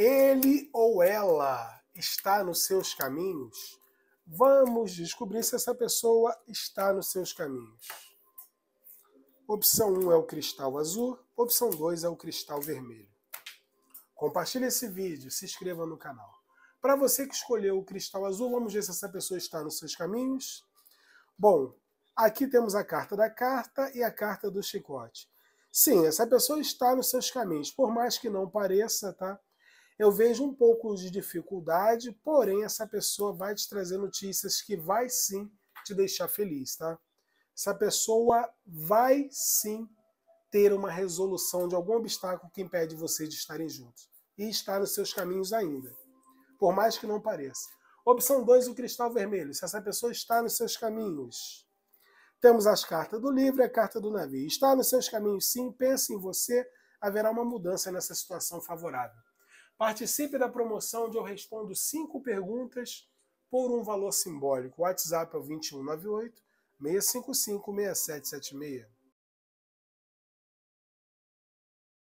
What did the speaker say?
Ele ou ela está nos seus caminhos? Vamos descobrir se essa pessoa está nos seus caminhos. Opção 1 um é o cristal azul, opção 2 é o cristal vermelho. Compartilhe esse vídeo, se inscreva no canal. Para você que escolheu o cristal azul, vamos ver se essa pessoa está nos seus caminhos. Bom, aqui temos a carta da carta e a carta do chicote. Sim, essa pessoa está nos seus caminhos, por mais que não pareça, tá? eu vejo um pouco de dificuldade, porém essa pessoa vai te trazer notícias que vai sim te deixar feliz, tá? Essa pessoa vai sim ter uma resolução de algum obstáculo que impede vocês de estarem juntos e estar nos seus caminhos ainda, por mais que não pareça. Opção 2, o cristal vermelho. Se essa pessoa está nos seus caminhos, temos as cartas do livro e é a carta do navio. Está nos seus caminhos, sim, pensa em você, haverá uma mudança nessa situação favorável. Participe da promoção onde eu respondo cinco perguntas por um valor simbólico. WhatsApp é o 2198 655 6776.